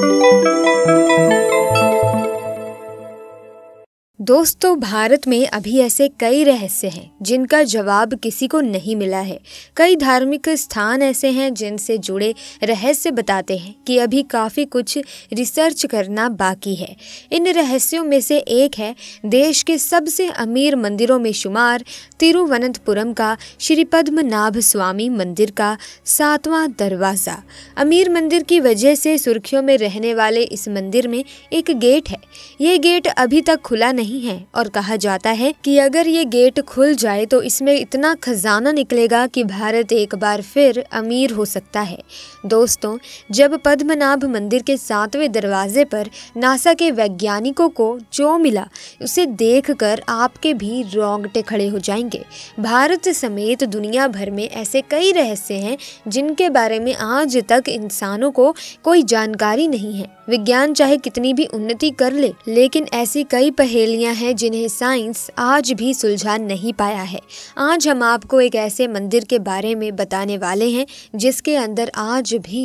Thank you. दोस्तों भारत में अभी ऐसे कई रहस्य हैं जिनका जवाब किसी को नहीं मिला है कई धार्मिक स्थान ऐसे हैं जिनसे जुड़े रहस्य बताते हैं कि अभी काफ़ी कुछ रिसर्च करना बाकी है इन रहस्यों में से एक है देश के सबसे अमीर मंदिरों में शुमार तिरुवनंतपुरम का श्री पद्मनाभ स्वामी मंदिर का सातवां दरवाज़ा अमीर मंदिर की वजह से सुर्खियों में रहने वाले इस मंदिर में एक गेट है ये गेट अभी तक खुला नहीं नहीं है और कहा जाता है कि अगर ये गेट खुल जाए तो इसमें इतना खजाना निकलेगा कि भारत एक बार फिर अमीर हो सकता है दोस्तों जब पद्मनाभ मंदिर के सातवें दरवाजे पर नासा के वैज्ञानिकों को जो मिला उसे देख आपके भी रोंगटे खड़े हो जाएंगे भारत समेत दुनिया भर में ऐसे कई रहस्य हैं जिनके बारे में आज तक इंसानों को कोई जानकारी नहीं है विज्ञान चाहे कितनी भी उन्नति कर ले, लेकिन ऐसी कई पहेलियां कहानियां हैं जिन्हें साइंस आज भी सुलझा नहीं पाया है आज हम आपको एक ऐसे मंदिर के बारे में बताने वाले हैं जिसके अंदर आज भी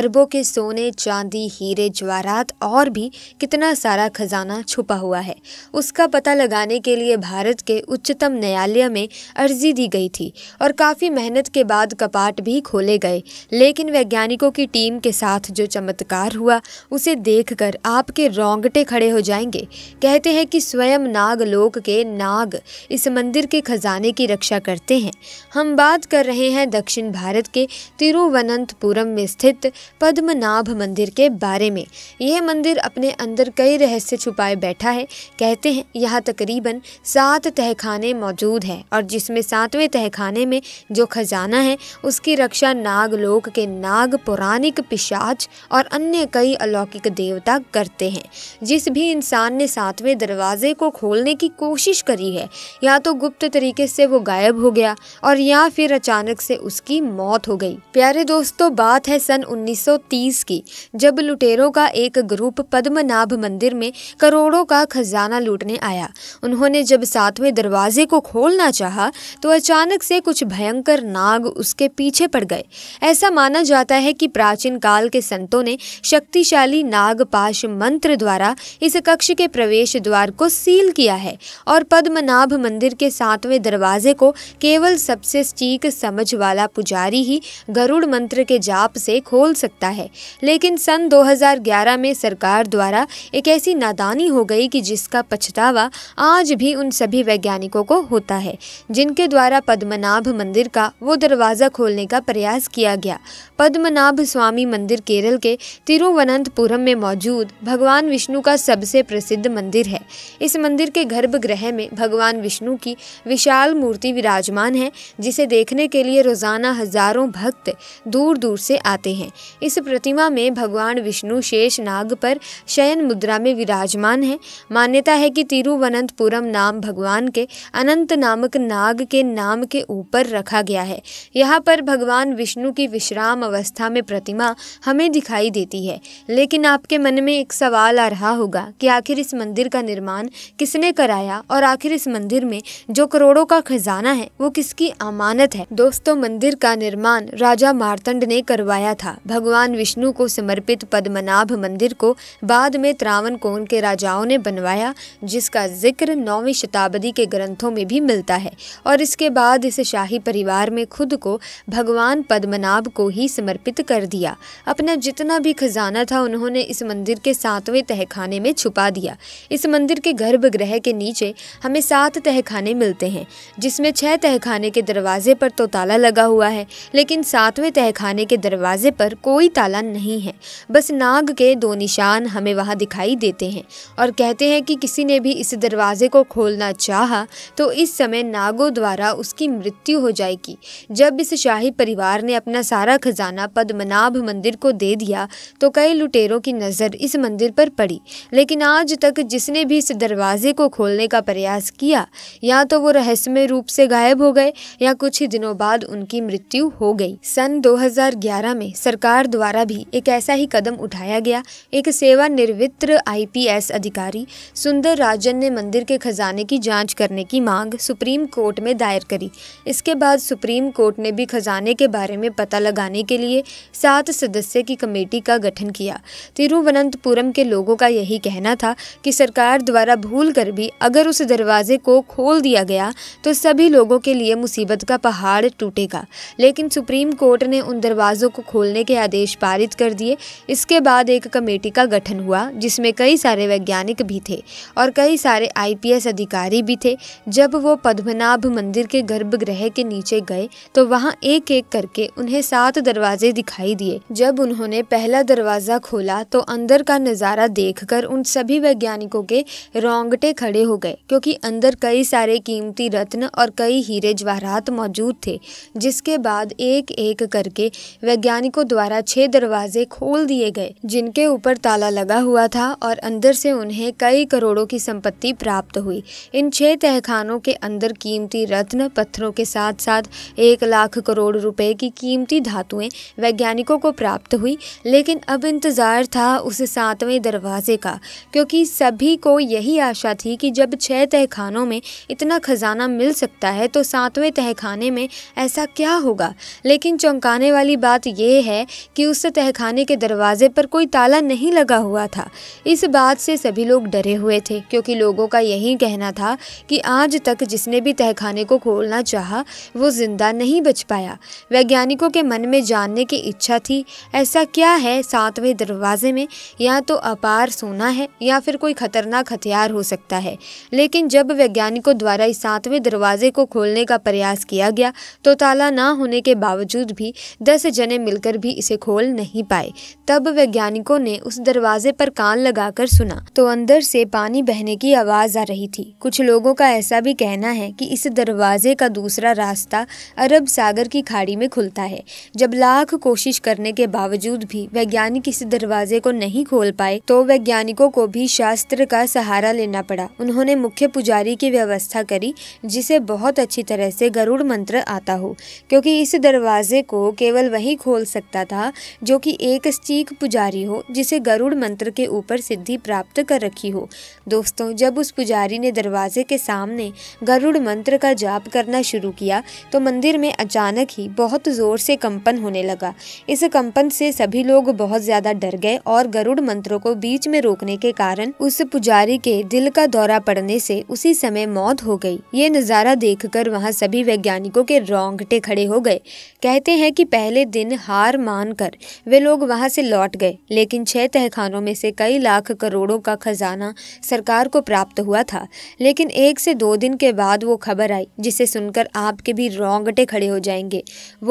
अरबों के सोने चांदी हीरे जवारात और भी कितना सारा खजाना छुपा हुआ है उसका पता लगाने के लिए भारत के उच्चतम न्यायालय में अर्जी दी गई थी और काफ़ी मेहनत के बाद कपाट भी खोले गए लेकिन वैज्ञानिकों की टीम के साथ जो चमत्कार हुआ उसे देखकर आपके रोंगटे खड़े हो जाएंगे कहते हैं कि स्वयं स्वयं नागलोक के नाग इस मंदिर के खजाने की रक्षा करते हैं हम बात कर रहे हैं दक्षिण भारत के तिरुवनंतपुरम में स्थित पद्मनाभ मंदिर के बारे में यह मंदिर अपने अंदर कई रहस्य छुपाए बैठा है कहते हैं यहाँ तकरीबन सात तहखाने मौजूद हैं और जिसमें सातवें तहखाने में जो खजाना है उसकी रक्षा नागलोक के नाग पौराणिक पिशाच और अन्य कई अलौकिक देवता करते हैं जिस भी इंसान ने सातवें दरवाजे दरवाजे को खोलने की कोशिश करी है या तो गुप्त तरीके से वो गायब हो गया और या फिर अचानक से उसकी मौत हो गई प्यारे दोस्तों बात है सन 1930 की जब लुटेरों का एक ग्रुप पद्मनाभ मंदिर में करोड़ों का खजाना लूटने आया उन्होंने जब सातवें दरवाजे को खोलना चाह तो अचानक से कुछ भयंकर नाग उसके पीछे पड़ गए ऐसा माना जाता है कि प्राचीन काल के संतों ने शक्तिशाली नागपाश मंत्र द्वारा इस कक्ष के प्रवेश द्वार को सील किया है और पद्मनाभ मंदिर के सातवें दरवाजे को केवल सबसे सटीक समझ वाला पुजारी ही गरुड़ मंत्र के जाप से खोल सकता है लेकिन सन 2011 में सरकार द्वारा एक ऐसी नादानी हो गई कि जिसका पछतावा आज भी उन सभी वैज्ञानिकों को होता है जिनके द्वारा पद्मनाभ मंदिर का वो दरवाज़ा खोलने का प्रयास किया गया पद्मनाभ स्वामी मंदिर केरल के तिरुवनंतपुरम में मौजूद भगवान विष्णु का सबसे प्रसिद्ध मंदिर है इस मंदिर के गर्भगृह में भगवान विष्णु की विशाल मूर्ति विराजमान है जिसे देखने के लिए रोजाना हजारों भक्त दूर दूर से आते हैं इस प्रतिमा में भगवान विष्णु शेष नाग पर शयन मुद्रा में विराजमान है मान्यता है कि तिरुवनंतपुरम नाम भगवान के अनंत नामक नाग के नाम के ऊपर रखा गया है यहाँ पर भगवान विष्णु की विश्राम अवस्था में प्रतिमा हमें दिखाई देती है लेकिन आपके मन में एक सवाल आ रहा होगा कि आखिर इस मंदिर का निर्माण किसने कराया और आखिर इस मंदिर में जो करोड़ों का खजाना है वो किसकी अमानत है दोस्तों मंदिर का निर्माण राजा मारतंड ने करवाया था भगवान विष्णु को समर्पित पद्मनाभ मंदिर को बाद में त्रावण कोण के राजाओं ने बनवाया जिसका जिक्र नौवीं शताब्दी के ग्रंथों में भी मिलता है और इसके बाद इस शाही परिवार में खुद को भगवान पद्मनाभ को ही समर्पित कर दिया अपना जितना भी खजाना था उन्होंने इस मंदिर के सातवें तहखाने में छुपा दिया इस मंदिर के गर्भगृह के नीचे हमें सात तहखाने मिलते हैं जिसमें छह तहखाने के दरवाजे पर तो ताला लगा हुआ है लेकिन सातवें तहखाने के दरवाजे पर कोई ताला नहीं है बस नाग के दो निशान हमें वहाँ दिखाई देते हैं और कहते हैं कि किसी ने भी इस दरवाजे को खोलना चाह तो इस समय नागों द्वारा उसकी मृत्यु हो जाएगी जब इस शाही परिवार ने अपना सारा खजाना पद्मनाभ मंदिर को दे दिया तो कई लुटेरों की नज़र इस मंदिर पर पड़ी लेकिन आज तक जिसने भी इस दरवाजे दरवाजे को खोलने का प्रयास किया या तो वो रहस्यमय रूप से गायब हो गए या कुछ ही दिनों बाद उनकी मृत्यु हो गई सन 2011 में सरकार द्वारा भी एक ऐसा ही कदम उठाया गया एक सेवानिवृत्त आईपीएस अधिकारी सुंदर राजन ने मंदिर के खजाने की जांच करने की मांग सुप्रीम कोर्ट में दायर करी इसके बाद सुप्रीम कोर्ट ने भी खजाने के बारे में पता लगाने के लिए सात सदस्य की कमेटी का गठन किया तिरुवनंतपुरम के लोगों का यही कहना था कि सरकार द्वारा भूल कर भी अगर उस दरवाजे को खोल दिया गया तो सभी लोगों के लिए मुसीबत का पहाड़ टूटेगा लेकिन सुप्रीम कोर्ट ने उन दरवाज़ों को खोलने के आदेश पारित कर दिए इसके बाद एक कमेटी का गठन हुआ जिसमें कई सारे वैज्ञानिक भी थे और कई सारे आईपीएस अधिकारी भी थे जब वो पद्मनाभ मंदिर के गर्भगृह के नीचे गए तो वहाँ एक एक करके उन्हें सात दरवाजे दिखाई दिए जब उन्होंने पहला दरवाज़ा खोला तो अंदर का नज़ारा देखकर उन सभी वैज्ञानिकों के रोंग रोंगटे खड़े हो गए क्योंकि अंदर कई सारे कीमती रत्न और कई हीरे जवाहरात मौजूद थे जिसके बाद एक एक करके वैज्ञानिकों द्वारा छह दरवाजे खोल दिए गए जिनके ऊपर ताला लगा हुआ था और अंदर से उन्हें कई करोड़ों की संपत्ति प्राप्त हुई इन छह तहखानों के अंदर कीमती रत्न पत्थरों के साथ साथ एक लाख करोड़ रुपए की कीमती धातुएं वैज्ञानिकों को प्राप्त हुई लेकिन अब इंतज़ार था उस सातवें दरवाजे का क्योंकि सभी को यही यही आशा थी कि जब छह तहखानों में इतना खजाना मिल सकता है तो सातवें तहखाने में ऐसा क्या होगा लेकिन चौंकाने वाली बात यह है कि उस तहखाने के दरवाजे पर कोई ताला नहीं लगा हुआ था इस बात से सभी लोग डरे हुए थे क्योंकि लोगों का यही कहना था कि आज तक जिसने भी तहखाने को खोलना चाह वो जिंदा नहीं बच पाया वैज्ञानिकों के मन में जानने की इच्छा थी ऐसा क्या है सातवें दरवाजे में या तो अपार सोना है या फिर कोई खतरनाक हथियार विस्तार हो सकता है लेकिन जब वैज्ञानिकों द्वारा इस सातवें दरवाजे को खोलने का प्रयास किया गया तो ताला ना होने के बावजूद भी दस जने मिलकर भी इसे खोल नहीं पाए तब वैज्ञानिकों ने उस दरवाजे पर कान लगाकर सुना तो अंदर से पानी बहने की आवाज़ आ रही थी कुछ लोगों का ऐसा भी कहना है कि इस दरवाजे का दूसरा रास्ता अरब सागर की खाड़ी में खुलता है जब लाख कोशिश करने के बावजूद भी वैज्ञानिक इस दरवाजे को नहीं खोल पाए तो वैज्ञानिकों को भी शास्त्र का सहारा लेना पड़ा उन्होंने मुख्य पुजारी की व्यवस्था करी जिसे बहुत अच्छी तरह से गरुड़ मंत्र आता हो क्योंकि इस दरवाजे को केवल वही खोल सकता था जो कि एक स्टीक पुजारी हो जिसे गरुड़ मंत्र के ऊपर सिद्धि प्राप्त कर रखी हो दोस्तों जब उस पुजारी ने दरवाजे के सामने गरुड़ मंत्र का जाप करना शुरू किया तो मंदिर में अचानक ही बहुत ज़ोर से कंपन होने लगा इस कंपन से सभी लोग बहुत ज़्यादा डर गए और गरुड़ मंत्रों को बीच में रोकने के कारण उस पुजारी के दिल का दौरा पड़ने से उसी समय मौत हो गई ये नज़ारा देखकर वहां सभी वैज्ञानिकों के रोंगटे खड़े हो गए कहते हैं कि पहले दिन हार मानकर वे लोग वहां से लौट गए लेकिन छह तहखानों में से कई लाख करोड़ों का खजाना सरकार को प्राप्त हुआ था लेकिन एक से दो दिन के बाद वो खबर आई जिसे सुनकर आपके भी रोंगटे खड़े हो जाएंगे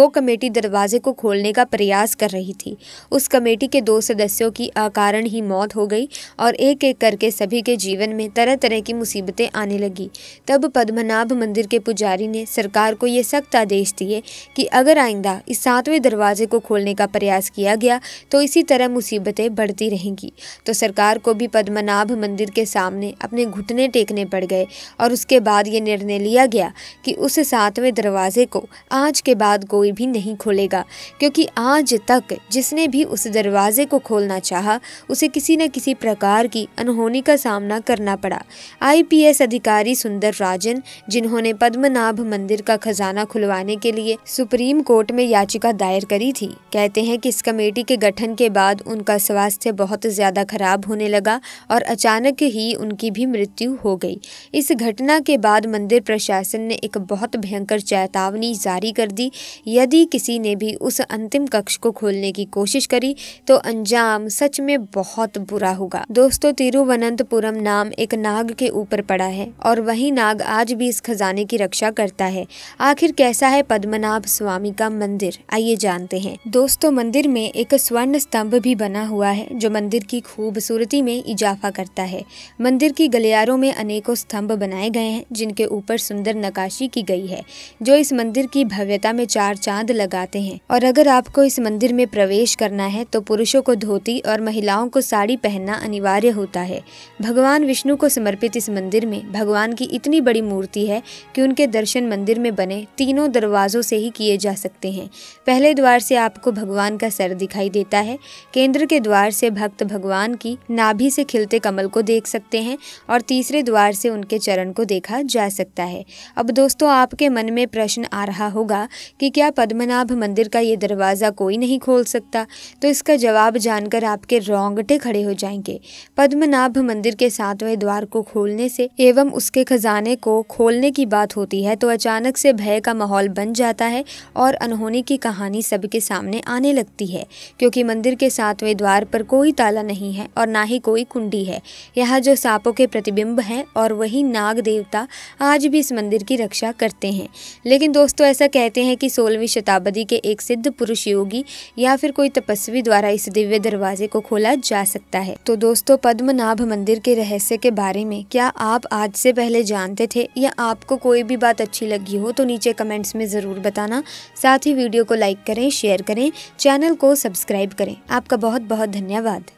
वो कमेटी दरवाजे को खोलने का प्रयास कर रही थी उस कमेटी के दो सदस्यों की अकारण ही मौत हो गई और एक एक करके सभी के जीवन जीवन में तरह तरह की मुसीबतें आने लगी तब पद्मनाभ मंदिर के पुजारी ने सरकार को ये सख्त आदेश दिए कि अगर आइंदा इस सातवें दरवाजे को खोलने का प्रयास किया गया तो इसी तरह मुसीबतें बढ़ती रहेंगी तो सरकार को भी पद्मनाभ मंदिर के सामने अपने घुटने टेकने पड़ गए और उसके बाद ये निर्णय लिया गया कि उस सातवें दरवाजे को आज के बाद कोई भी नहीं खोलेगा क्योंकि आज तक जिसने भी उस दरवाजे को खोलना चाहा उसे किसी न किसी प्रकार की अनहोनी का सामना कर करना पड़ा आईपीएस अधिकारी सुंदर राजन जिन्होंने पद्मनाभ मंदिर का खजाना खुलवाने के लिए सुप्रीम कोर्ट में याचिका दायर करी थी कहते हैं कि इस कमेटी के गठन के बाद उनका स्वास्थ्य बहुत ज़्यादा खराब होने लगा और अचानक ही उनकी भी मृत्यु हो गई इस घटना के बाद मंदिर प्रशासन ने एक बहुत भयंकर चेतावनी जारी कर दी यदि किसी ने भी उस अंतिम कक्ष को खोलने की कोशिश करी तो अंजाम सच में बहुत बुरा होगा दोस्तों तिरुवनंतपुरम नाम नाम एक नाग के ऊपर पड़ा है और वही नाग आज भी इस खजाने की रक्षा करता है आखिर कैसा है पद्मनाभ स्वामी का मंदिर आइए जानते हैं दोस्तों मंदिर में एक स्वर्ण स्तंभ भी बना हुआ है जो मंदिर की खूबसूरती में इजाफा करता है मंदिर की गलियारों में अनेकों स्तंभ बनाए गए हैं जिनके ऊपर सुंदर नकाशी की गई है जो इस मंदिर की भव्यता में चार चांद लगाते हैं और अगर आपको इस मंदिर में प्रवेश करना है तो पुरुषों को धोती और महिलाओं को साड़ी पहनना अनिवार्य होता है भगवान विष्णु को समर्पित इस मंदिर में भगवान की इतनी बड़ी मूर्ति है कि उनके दर्शन मंदिर में बने तीनों दरवाज़ों से ही किए जा सकते हैं पहले द्वार से आपको भगवान का सर दिखाई देता है केंद्र के द्वार से भक्त भगवान की नाभि से खिलते कमल को देख सकते हैं और तीसरे द्वार से उनके चरण को देखा जा सकता है अब दोस्तों आपके मन में प्रश्न आ रहा होगा कि क्या पद्मनाभ मंदिर का ये दरवाज़ा कोई नहीं खोल सकता तो इसका जवाब जानकर आपके रोंगटे खड़े हो जाएंगे पद्मनाभ मंदिर के साथ पांचवें द्वार को खोलने से एवं उसके खजाने को खोलने की बात होती है तो अचानक से भय का माहौल बन जाता है और अनहोनी की कहानी सबके सामने आने लगती है क्योंकि मंदिर के सातवें द्वार पर कोई ताला नहीं है और ना ही कोई कुंडी है यहाँ जो सांपों के प्रतिबिंब हैं और वही नाग देवता आज भी इस मंदिर की रक्षा करते हैं लेकिन दोस्तों ऐसा कहते हैं कि सोलहवीं शताब्दी के एक सिद्ध पुरुष योगी या फिर कोई तपस्वी द्वारा इस दिव्य दरवाजे को खोला जा सकता है तो दोस्तों पद्मनाभ मंदिर के रहस्य पैसे के बारे में क्या आप आज से पहले जानते थे या आपको कोई भी बात अच्छी लगी हो तो नीचे कमेंट्स में ज़रूर बताना साथ ही वीडियो को लाइक करें शेयर करें चैनल को सब्सक्राइब करें आपका बहुत बहुत धन्यवाद